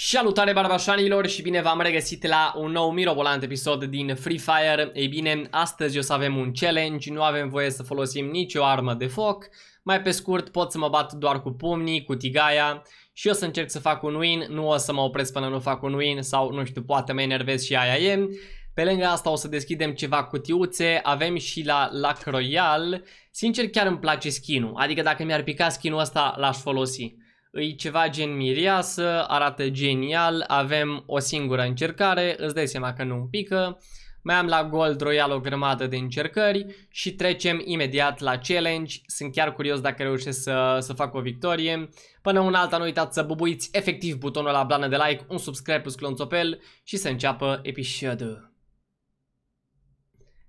Salutare barbașanilor și bine v-am regăsit la un nou mirobolant episod din Free Fire Ei bine, astăzi o să avem un challenge, nu avem voie să folosim nicio armă de foc Mai pe scurt pot să mă bat doar cu pumnii, cu tigaia și o să încerc să fac un win Nu o să mă opresc până nu fac un win sau nu știu, poate mă enervez și aia e pe lângă asta o să deschidem ceva cutiuțe, avem și la Lac Royal. Sincer chiar îmi place skin-ul, adică dacă mi-ar pica skin-ul ăsta l-aș folosi îi ceva gen miriasă, arată genial, avem o singură încercare, îți dai seama că nu pică, mai am la Gold Royale o grămadă de încercări și trecem imediat la challenge. Sunt chiar curios dacă reușesc să, să fac o victorie. Până un alta nu uitați să bubuiți efectiv butonul la blană de like, un subscribe plus clonțopel și să înceapă episodul.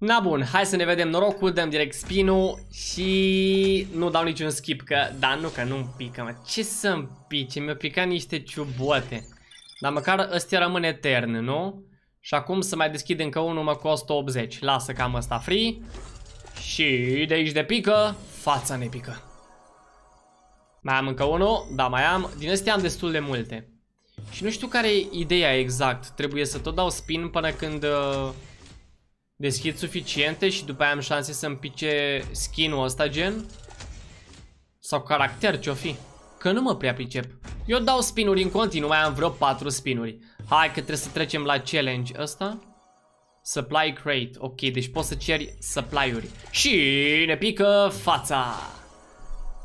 Na bun, hai să ne vedem norocul, dăm direct spinul și nu dau niciun skip, că, da, nu, că nu-mi pică, mă, ce să-mi pice, mi-au picat niște ciubote, dar măcar ăstea rămân etern, nu? Și acum să mai deschid încă unul, mă costă 80, lasă cam ăsta free și de aici de pică, fața ne pică. Mai am încă unul, da, mai am, din ăstea am destul de multe. Și nu știu care e ideea exact, trebuie să tot dau spin până când... Uh Deschid suficiente și după aia am șanse să îmi pice skin-ul ăsta gen Sau caracter ce-o fi Că nu mă prea pricep Eu dau spinuri în continuu, mai am vreo 4 spinuri Hai că trebuie să trecem la challenge ăsta Supply crate, ok, deci poți să ceri supply-uri Și ne pică fața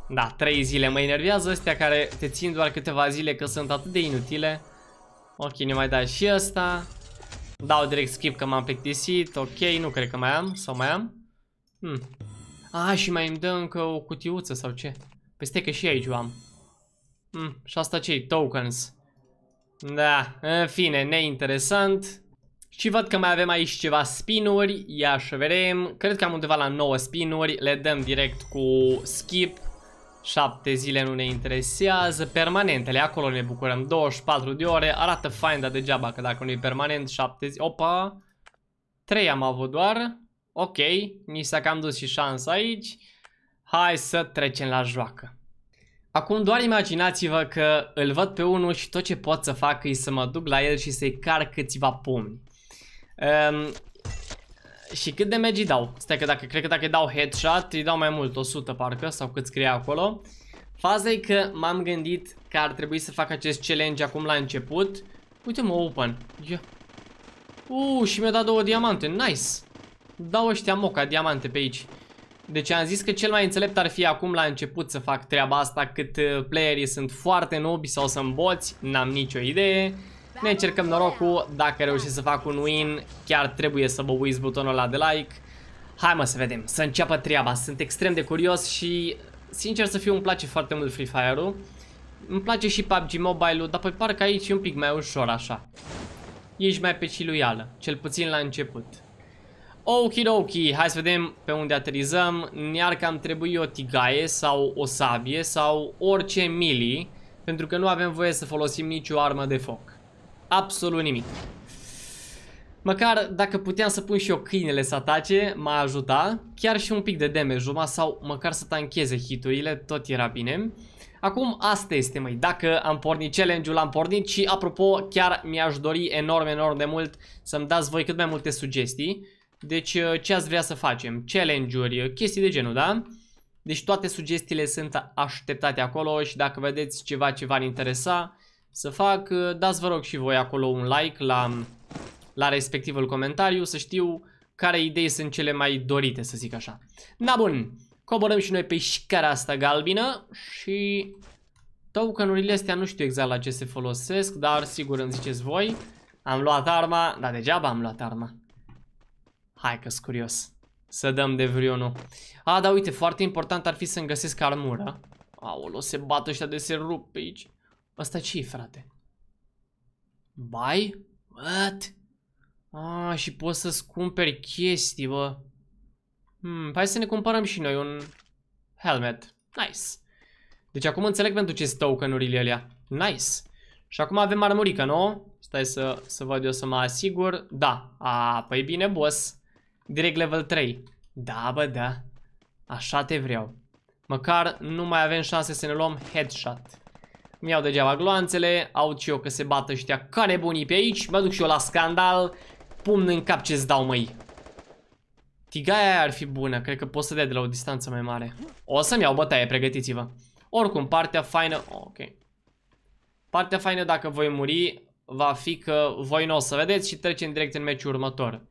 Da, 3 zile mă enervează astea care te țin doar câteva zile că sunt atât de inutile Ok, ne mai dai și ăsta Dau direct skip că m-am plictisit, ok, nu cred că mai am, sau mai am? Hmm. A, și mai îmi dă încă o cutiuță sau ce? Peste că și aici o am. Hmm, și asta ce Tokens. Da, în fine, neinteresant. Și văd că mai avem aici ceva spinuri, ia să vedem. Cred că am undeva la 9 spinuri, le dăm direct cu skip. 7 zile nu ne interesează, permanentele, acolo ne bucurăm, 24 de ore, arată fain, dar degeaba, că dacă nu e permanent, 7 zile, opa, 3 am avut doar, ok, mi s-a cam dus și șansa aici, hai să trecem la joacă. Acum doar imaginați-vă că îl văd pe unul și tot ce pot să fac e să mă duc la el și să-i car câțiva pumni. Um, și cât de magi dau? Stai că dacă, cred că dacă dau headshot, îi dau mai mult, 100 parcă, sau cât scrie acolo. Faza e că m-am gândit că ar trebui să fac acest challenge acum la început. Uite mă, open. Yeah. Uuu, și mi-a dat două diamante, nice. Dau ăștia moca diamante pe aici. Deci am zis că cel mai înțelept ar fi acum la început să fac treaba asta cât uh, playerii sunt foarte nobi sau sunt boți, n-am nicio idee. Ne încercăm norocul, dacă reușesc să fac un win, chiar trebuie să vă uiți butonul ăla de like. Hai mă să vedem, să înceapă treaba, sunt extrem de curios și sincer să fiu îmi place foarte mult Free Fire-ul. Îmi place și PUBG Mobile-ul, dar păi parcă aici e un pic mai ușor așa. Ești mai pe ciluială, cel puțin la început. Okidoki, hai să vedem pe unde aterizăm. Iar ar am trebuit o tigaie sau o sabie sau orice mili, pentru că nu avem voie să folosim nicio armă de foc absolut nimic. Măcar dacă puteam să pun și eu câinele să atace, m-a ajuta. Chiar și un pic de damage sau măcar să tancheze hiturile, tot era bine. Acum asta este mai. dacă am pornit challenge-ul, am pornit și apropo chiar mi-aș dori enorm, enorm de mult să-mi dați voi cât mai multe sugestii. Deci uh, ce ați vrea să facem? Challenge-uri, uh, chestii de genul, da? Deci toate sugestiile sunt așteptate acolo și dacă vedeți ceva ce v-ar interesa, să fac. Uh, dați vă rog și voi acolo un like la, um, la respectivul comentariu să știu care idei sunt cele mai dorite, să zic așa. Na bun, coborăm și noi pe șcara asta galbină și tokenurile astea nu știu exact la ce se folosesc, dar sigur îmi ziceți voi. Am luat arma, dar degeaba am luat arma. Hai că curios. Să dăm de vrionul. A, da, uite, foarte important ar fi să-mi găsesc armura. Aolo, se bată ăștia de se rup pe aici. Asta ce frate? Bai? What? Ah, și poți să-ți cumperi chestii, bă. Hmm, hai să ne cumpărăm și noi un helmet. Nice. Deci acum înțeleg pentru ce stau token-urile alea. Nice. Și acum avem armurică, nu? Stai să, să văd eu să mă asigur. Da. A, păi bine, boss. Direct level 3. Da, bă, da. Așa te vreau. Măcar nu mai avem șanse să ne luăm headshot. Mi-au degeaba gloanțele, au și eu că se bată ăștia ca nebunii pe aici, mă duc și eu la scandal, pumn în cap ce-ți dau măi. Tigaia ar fi bună, cred că pot să dea de la o distanță mai mare. O să-mi iau bătaie, pregătiți-vă. Oricum, partea faină... ok. Partea faină dacă voi muri va fi că voi nu o să vedeți și trecem direct în meciul următor.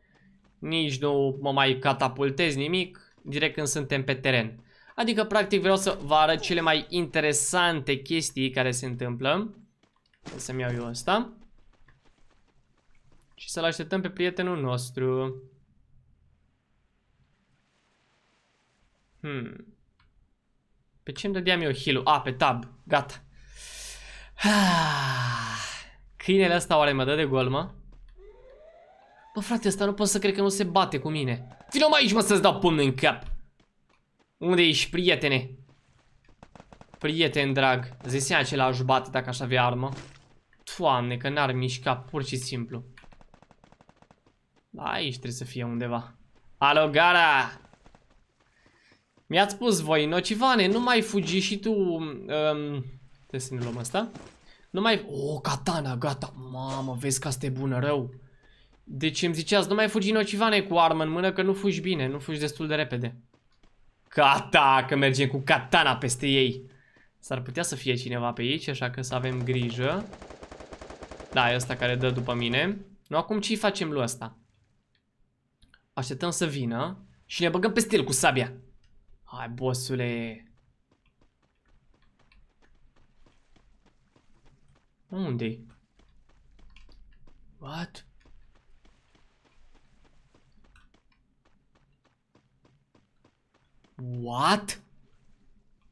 Nici nu mă mai catapultez nimic, direct când suntem pe teren. Adică, practic, vreau să vă arăt cele mai interesante chestii care se întâmplă. Să-mi iau eu ăsta. Și să-l așteptăm pe prietenul nostru. Hmm. Pe ce îmi dădeam eu heal -ul? A, pe tab. Gata. Câinele ăsta oare mă dă de gol, mă? Bă, frate, ăsta nu pot să cred că nu se bate cu mine. Vino mai aici, mă, să-ți dau pumn în cap. Unde ești, prietene? Prieten drag, zisea l aș bate dacă aș avea armă. Doamne, că n-ar mișca, pur și simplu. Da, aici trebuie să fie undeva. Alo, gara! Mi-ați spus voi, nocivane, nu mai fugi și tu... Um, trebuie să ne luăm asta. Nu mai... O, oh, katana, gata. Mamă, vezi că asta e bună, rău. Deci îmi ziceați, nu mai fugi nocivane cu armă în mână, că nu fugi bine, nu fugi destul de repede. Cata, că mergem cu katana peste ei. S-ar putea să fie cineva pe aici, așa că să avem grijă. Da, e ăsta care dă după mine. Nu, acum ce-i facem lui ăsta? Așteptăm să vină și ne băgăm peste el cu sabia. Hai, bossule. Unde-i? What? What?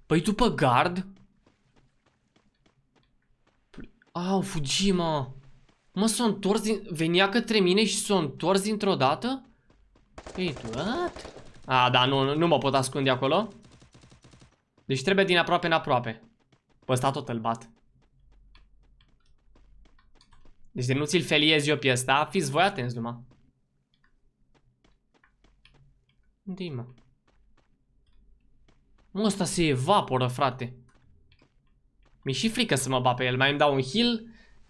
Păi după gard? Au, fugi, mă. Mă, s o întors din... Venia către mine și s o întors dintr-o dată? Păi, what? A, da, nu, nu mă pot ascunde acolo. Deci trebuie din aproape în aproape. Pe ăsta tot îl bat. Deci de nu ți-l feliez eu pe ăsta, fiți voi atenți numai. Dima. Mă, ăsta se evaporă, frate. mi și frică să mă bat pe el. Mai îmi dau un heal,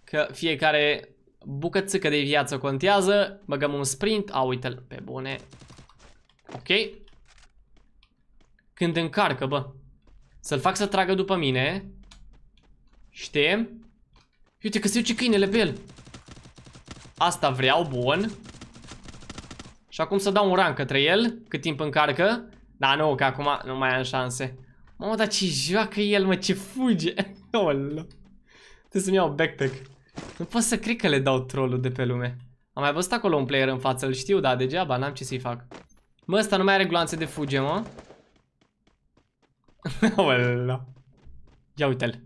că fiecare bucățică de viață contează. Băgăm un sprint. A, uite-l, pe bune. Ok. Când încarcă, bă. Să-l fac să tragă după mine. Știi? Uite că se duce câinele pe el. Asta vreau, bun. Și acum să dau un rang către el, cât timp încarcă. Da, nu, că acum nu mai am șanse. Mamă, dar ce joacă el, mă, ce fuge! Olă. Trebuie să-mi iau backpack. Nu pot să cred că le dau trollul de pe lume. Am mai văzut acolo un player în față, îl știu, dar degeaba, n-am ce să-i fac. Mă, ăsta nu mai are gloanțe de fuge, mă. Olă. Ia uite-l.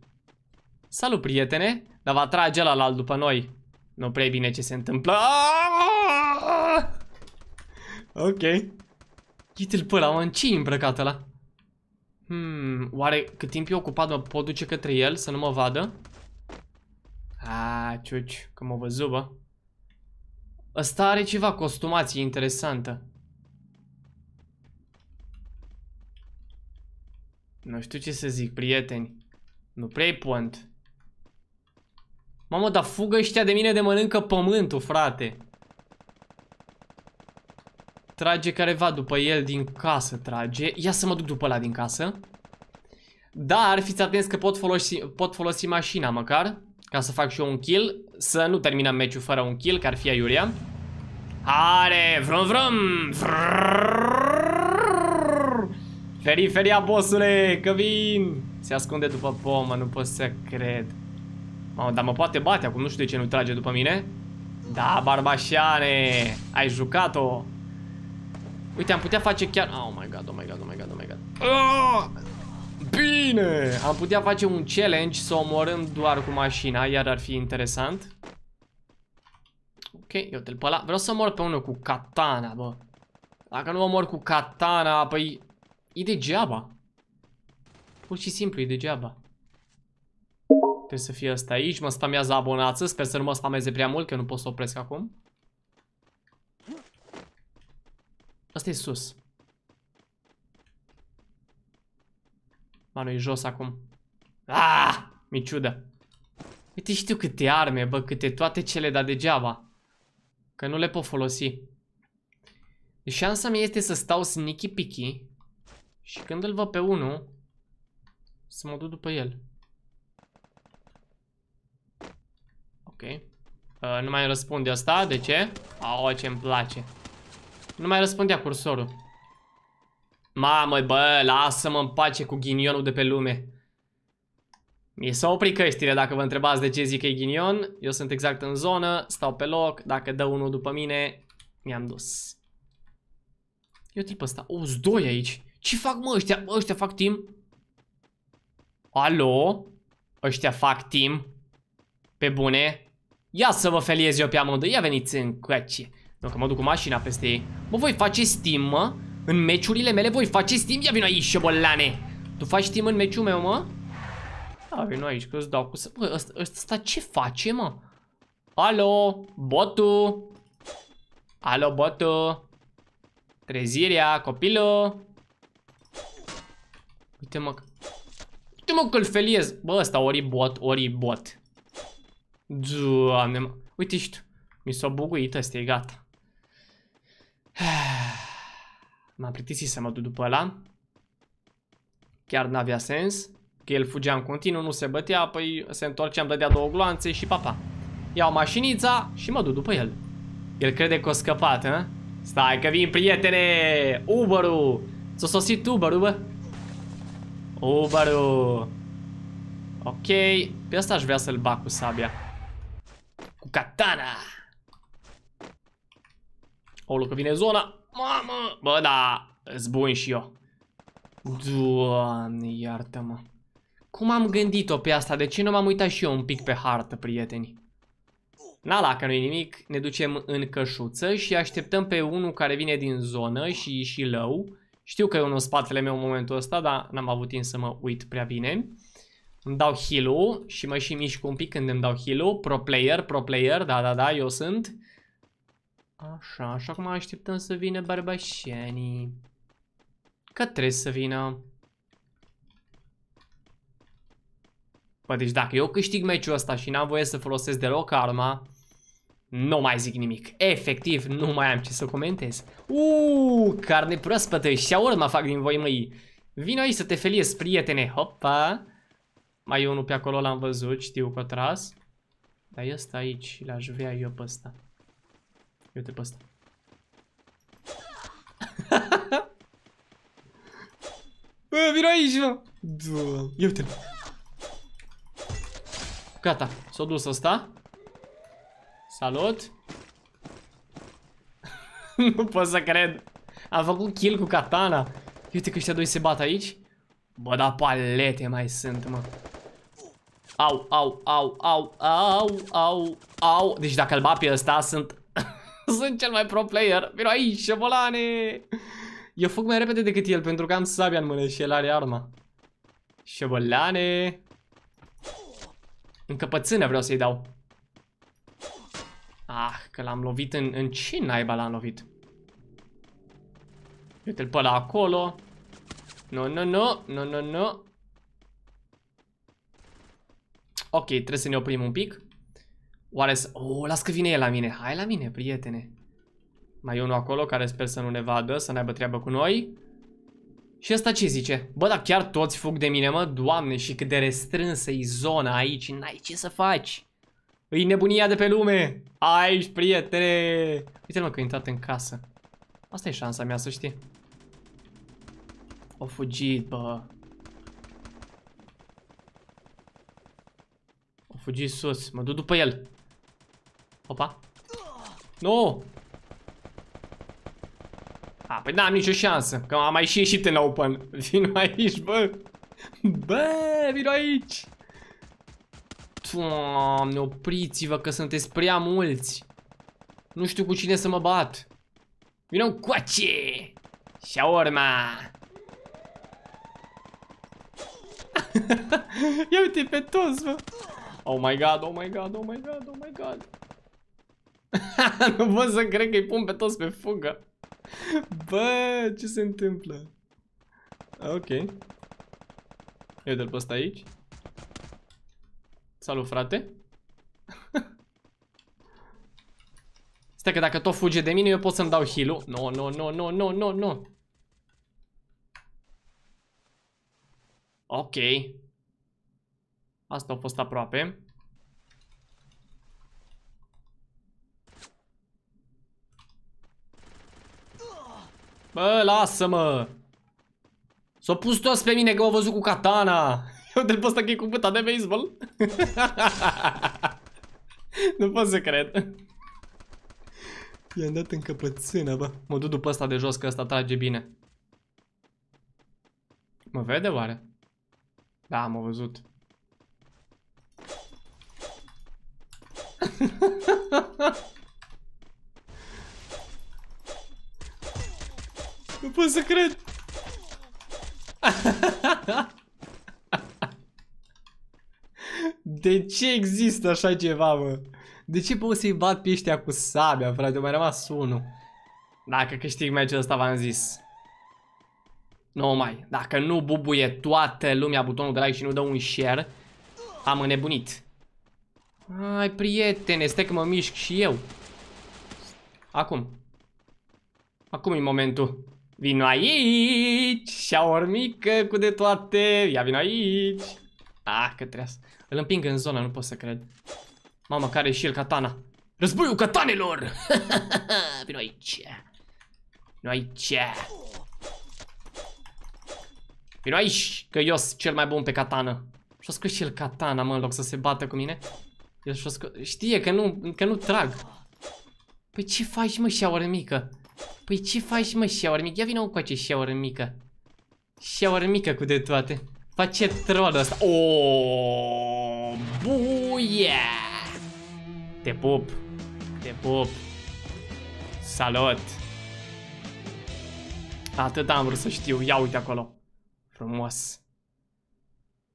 Salut, prietene! Dar va trage la alt după noi. Nu prea bine ce se întâmplă. Aaaa! Ok. Ghitil pe ăla, mă, în ce e îmbrăcat ăla? Hmm, oare cât timp e ocupat mă pot duce către el să nu mă vadă? Aaa, ciuci, că mă văzut, bă. Ăsta are ceva costumație interesantă. Nu știu ce să zic, prieteni. Nu prea pont. Mamă, dar fugă ăștia de mine de mănâncă pământul, frate. Trage careva după el din casă, trage. Ia să mă duc după ăla din casă. Dar fiți atenți că pot folosi, pot folosi mașina măcar Ca să fac și eu un kill Să nu terminăm meciul fără un kill, că ar fi aiurea Are, vrum vrum Periferia bossule, că vin Se ascunde după pomă, nu pot să cred Mamă, dar mă poate bate acum, nu știu de ce nu trage după mine Da, Barbașane, ai jucat-o Uite, am putea face chiar... Oh my god, oh my god, oh my god, oh my god. Oh! Bine! Am putea face un challenge să omorâm doar cu mașina, iar ar fi interesant. Ok, eu te-l păla. Vreau să mor pe unul cu katana, bă. Dacă nu omor cu katana, păi... E degeaba. Pur și simplu, e degeaba. Trebuie să fie asta aici, mă spamează abonață, sper să nu mă spameze prea mult, că nu pot să opresc acum. Asta e sus. Manu, e jos acum. Ah, ciudă. Uite, știu câte arme, bă, câte toate cele, dar degeaba. Că nu le pot folosi. Deci șansa mea este să stau sneaky picky și când îl văd pe unul, să mă duc după el. Ok. Uh, nu mai răspunde asta, de ce? Au, ce-mi place. Nu mai răspundea cursorul. Mamă, bă, lasă-mă în pace cu ghinionul de pe lume. Mi s-au oprit căștile dacă vă întrebați de ce zic că e ghinion. Eu sunt exact în zonă, stau pe loc, dacă dă unul după mine, mi-am dus. Eu trip ăsta. O, doi aici. Ce fac mă ăștia? Mă, ăștia fac team? Alo? Ăștia fac team? Pe bune? Ia să vă feliez eu pe amândoi. Ia veniți în coace. Nu, că mă duc cu mașina peste ei. Mă, voi face steam, mă? În meciurile mele voi face steam? Ia vino aici, șebolane! Tu faci steam în meciul meu, mă? Ia vino aici, că îți dau cu să... Bă, ăsta, ăsta ce face, mă? Alo, botu! Alo, botu! Trezirea, copilul! Uite, mă... Uite, mă, că feliez! Bă, ăsta ori bot, ori bot. Doamne, mă... Uite și tu. Mi s-a buguit ăsta, e gata. M-am plictisit să mă duc după ăla. Chiar n-avea sens. Că el fugea în continuu, nu se bătea, păi se îmi dădea două gloanțe și papa. Pa. Iau mașinița și mă duc după el. El crede că o scăpat, hă? Stai că vin prietene! Uber-ul! s a sosit uber bă? Uber-ul! Ok, pe asta aș vrea să-l bag cu sabia. Cu katana! O, că vine zona! Mamă! Bă, da, zbun și eu. Doamne, iartă-mă. Cum am gândit-o pe asta? De ce nu m-am uitat și eu un pic pe hartă, prieteni? Nala, că nu-i nimic, ne ducem în cășuță și așteptăm pe unul care vine din zonă și, și lău. Știu că e unul în spatele meu în momentul ăsta, dar n-am avut timp să mă uit prea bine. Îmi dau heal și mă și mișc un pic când îmi dau heal -ul. Pro player, pro player, da, da, da, eu sunt. Așa, așa acum așteptăm să vină barbașenii. Că trebuie să vină. Bă, deci dacă eu câștig meciul ăsta și n-am voie să folosesc deloc arma, nu mai zic nimic. Efectiv, nu mai am ce să comentez. Uuu, carne proaspătă și mă fac din voi măi. Vino aici să te feliezi, prietene. Hopa! Mai unul pe acolo l-am văzut, știu că tras. Dar ăsta aici, l-aș vrea eu pe ăsta uite pe ăsta. Bă, vino aici, mă! Ia uite-l! Gata, s-a dus ăsta. Salut! nu pot să cred. Am făcut kill cu katana. Uite că ăștia doi se bat aici. Bă, da palete mai sunt, mă. Au, au, au, au, au, au, au. Deci dacă îl bat pe ăsta, sunt sunt cel mai pro player. Vino aici, șobolane! Eu fug mai repede decât el pentru că am sabia în mână și el are arma. Șobolane! Încăpățâne vreau să-i dau. Ah, că l-am lovit în... În ce naiba l-am lovit? Uite-l pe ăla acolo. Nu, nu, nu, nu, nu, nu. Ok, trebuie să ne oprim un pic. Oare să... Oh, las că vine el la mine. Hai la mine, prietene. Mai e unul acolo care sper să nu ne vadă, să ne aibă treabă cu noi. Și asta ce zice? Bă, dar chiar toți fug de mine, mă? Doamne, și cât de restrânsă e zona aici. N-ai ce să faci. Îi nebunia de pe lume. Aici, prietene. Uite-l, mă, că a intrat în casă. Asta e șansa mea, să știi. O fugit, bă. O fugit sus. Mă duc după el. Opa. Nu! A, păi n-am nicio șansă, că am mai și ieșit în open. Vino aici, bă! Bă, vino aici! Doamne, opriți-vă că sunteți prea mulți. Nu știu cu cine să mă bat. Vino coace! Și-a urma! Ia uite pe toți, bă! Oh my god, oh my god, oh my god, oh my god! nu pot să cred că îi pun pe toți pe fugă. Bă, ce se întâmplă? Ok. Eu de-l pe aici. Salut, frate. Stai că dacă tot fuge de mine, eu pot să-mi dau heal-ul. No, no, no, no, no, no, no. Ok. Asta a fost aproape. Bă, lasă-mă! S-au pus toți pe mine că au văzut cu katana! Eu de pe ăsta că e cu puta de baseball? nu pot să cred. I-am dat în bă. Mă duc după ăsta de jos, că ăsta trage bine. Mă vede oare? Da, m-a văzut. Nu pot să cred. De ce există așa ceva, mă? De ce pot să-i bat pe ăștia cu sabia, frate? Mai rămas unul. Dacă câștig meciul ăsta, v-am zis. Nu mai. Dacă nu bubuie toată lumea butonul de like și nu dă un share, am înnebunit. Ai, prietene, stai că mă mișc și eu. Acum. Acum e momentul. Vino aici și ormică cu de toate Ia vino aici Ah, că treas Îl împing în zona, nu pot să cred Mamă, care și el katana Războiul catanelor Vino aici Vino aici Vino aici, că eu sunt cel mai bun pe katana Și-o scris și el katana, mă, în loc să se bată cu mine el Știe că nu, că nu trag Păi ce faci, mă, și ormică? Păi ce faci mă, shower mic? Ia vină cu acea shower mică Shower mică cu de toate Face trollul ăsta oh, buie Te pup Te pup Salut Atât am vrut să știu, ia uite acolo Frumos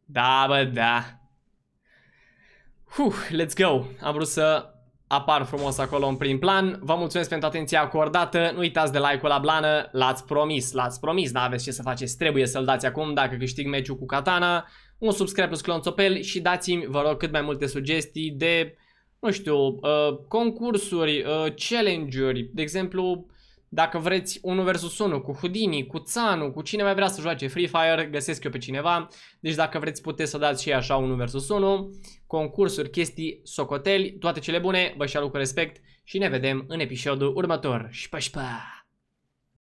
Da bă, da Huh, let's go Am vrut să apar frumos acolo în prim plan. Vă mulțumesc pentru atenția acordată, nu uitați de like-ul la blană, l-ați promis, l-ați promis, n-aveți ce să faceți, trebuie să-l dați acum dacă câștig meciul cu Katana, un subscribe plus clonțopel și dați-mi, vă rog, cât mai multe sugestii de, nu știu, uh, concursuri, uh, challenge-uri, de exemplu, dacă vreți 1 vs 1 cu Houdini, cu Țanu, cu cine mai vrea să joace Free Fire, găsesc eu pe cineva. Deci dacă vreți puteți să dați și așa 1 vs 1, concursuri, chestii, socoteli, toate cele bune, vă și cu respect și ne vedem în episodul următor. Și pa, și pa!